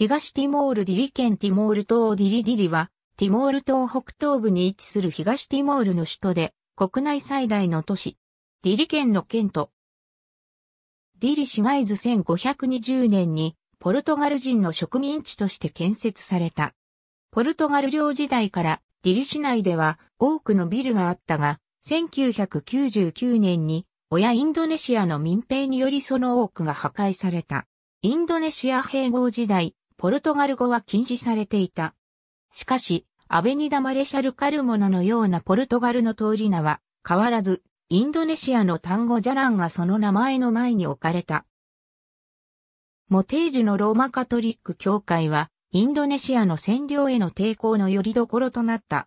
東ティモールディリ県ティモール島ディリディリは、ティモール島北東部に位置する東ティモールの首都で、国内最大の都市。ディリ県の県都。ディリ市街図1520年に、ポルトガル人の植民地として建設された。ポルトガル領時代からディリ市内では多くのビルがあったが、1999年に親インドネシアの民兵によりその多くが破壊された。インドネシア併合時代、ポルトガル語は禁止されていた。しかし、アベニダ・マレシャル・カルモナのようなポルトガルの通り名は変わらず、インドネシアの単語ジャランがその名前の前に置かれた。モテールのローマカトリック教会は、インドネシアの占領への抵抗の拠り所となった。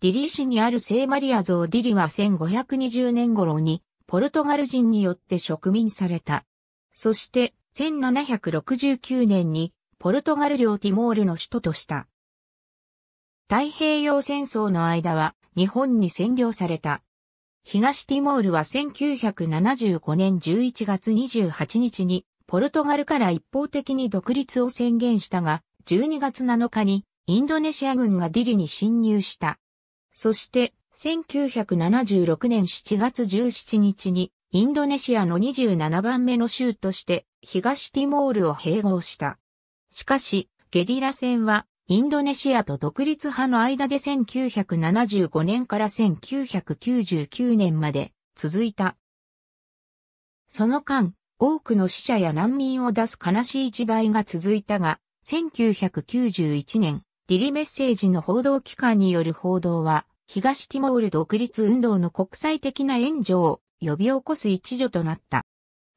ディリ市にある聖マリア像ディリは1520年頃に、ポルトガル人によって植民された。そして、1769年にポルトガル領ティモールの首都とした。太平洋戦争の間は日本に占領された。東ティモールは1975年11月28日にポルトガルから一方的に独立を宣言したが、12月7日にインドネシア軍がディリに侵入した。そして1976年7月17日にインドネシアの27番目の州として東ティモールを併合した。しかし、ゲリラ戦は、インドネシアと独立派の間で1975年から1999年まで続いた。その間、多くの死者や難民を出す悲しい時代が続いたが、1991年、ディリメッセージの報道機関による報道は、東ティモール独立運動の国際的な援助を呼び起こす一助となった。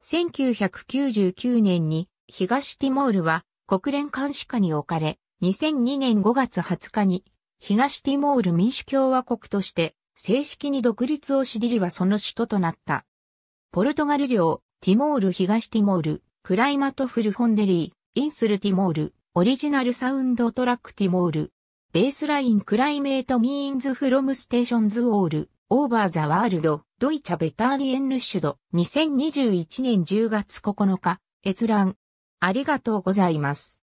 1999年に、東ティモールは、国連監視下に置かれ、2002年5月20日に、東ティモール民主共和国として、正式に独立をしデりはその首都となった。ポルトガル領、ティモール東ティモール、クライマトフルホンデリー、インスルティモール、オリジナルサウンドトラックティモール、ベースラインクライメートミーンズフロムステーションズオール、オーバーザワールド、ドイチャベターリエンルシュド、2021年10月9日、閲覧。ありがとうございます。